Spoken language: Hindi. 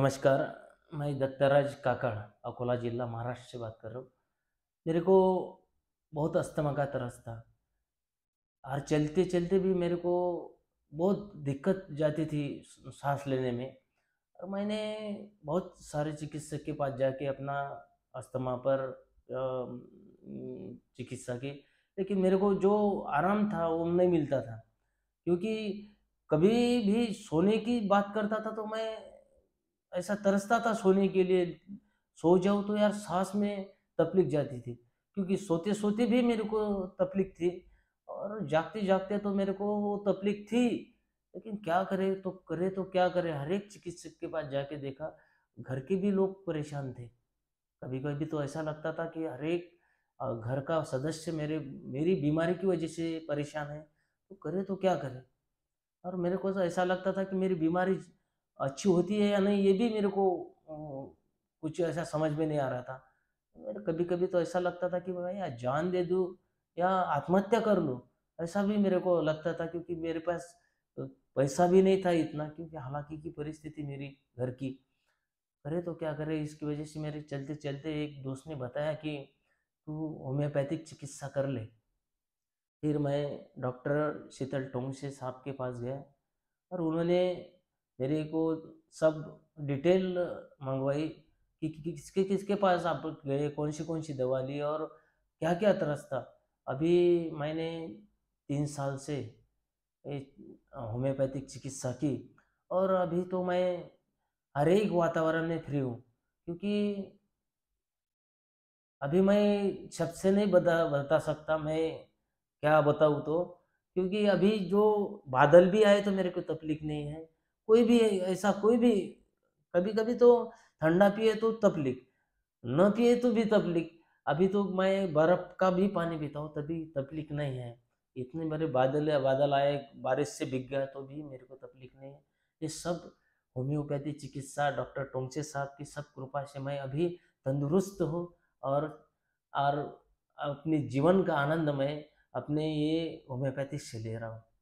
नमस्कार मैं दत्ताराज काकड़ अकोला जिला महाराष्ट्र से बात कर रहा हूँ मेरे को बहुत अस्थमा का तरस था और चलते चलते भी मेरे को बहुत दिक्कत जाती थी सांस लेने में और मैंने बहुत सारे चिकित्सक के पास जाके अपना अस्थमा पर चिकित्सा की लेकिन मेरे को जो आराम था वो नहीं मिलता था क्योंकि कभी भी सोने की बात करता था तो मैं ऐसा तरसता था सोने के लिए सो जाओ तो यार सांस में तकलीफ जाती थी क्योंकि सोते सोते भी मेरे को तकलीफ थी और जागते जागते तो मेरे को वो तकलीफ थी लेकिन क्या करे तो करे तो क्या करे हर एक चिकित्सक के पास जाके देखा घर के भी लोग परेशान थे कभी कभी तो ऐसा लगता था कि हर एक घर का सदस्य मेरे मेरी बीमारी की वजह से परेशान है तो करे तो क्या करे और मेरे को तो ऐसा लगता था कि मेरी बीमारी अच्छी होती है या नहीं ये भी मेरे को कुछ ऐसा समझ में नहीं आ रहा था मेरे कभी कभी तो ऐसा लगता था कि भाई या जान दे दूँ या आत्महत्या कर लूँ ऐसा भी मेरे को लगता था क्योंकि मेरे पास पैसा भी नहीं था इतना क्योंकि हालांकि की परिस्थिति मेरी घर की करे तो क्या करे इसकी वजह से मेरे चलते चलते एक दोस्त ने बताया कि तू होम्योपैथिक चिकित्सा कर ले फिर मैं डॉक्टर शीतल टोंगसे साहब के पास गया और उन्होंने मेरे को सब डिटेल मंगवाई कि, किसके किसके पास आप गए कौन सी कौन सी दवा ली और क्या क्या तरस था अभी मैंने तीन साल से होम्योपैथिक चिकित्सा की और अभी तो मैं हर एक वातावरण में फ्री हूँ क्योंकि अभी मैं शब्द से नहीं बता बता सकता मैं क्या बताऊँ तो क्योंकि अभी जो बादल भी आए तो मेरे को तकलीफ नहीं है कोई भी ऐसा कोई भी कभी कभी तो ठंडा पिए तो तपलीक न पिए तो भी तपलीक अभी तो मैं बर्फ का भी पानी पीता हूँ तभी तपलीक नहीं है इतने बड़े बादल बादल आए बारिश से बिक गया तो भी मेरे को तकलीफ नहीं है ये सब होम्योपैथी चिकित्सा डॉक्टर टोंगचे साहब की सब कृपा से मैं अभी तंदुरुस्त हूँ और और अपने जीवन का आनंद मैं अपने ये होम्योपैथी से ले रहा हूँ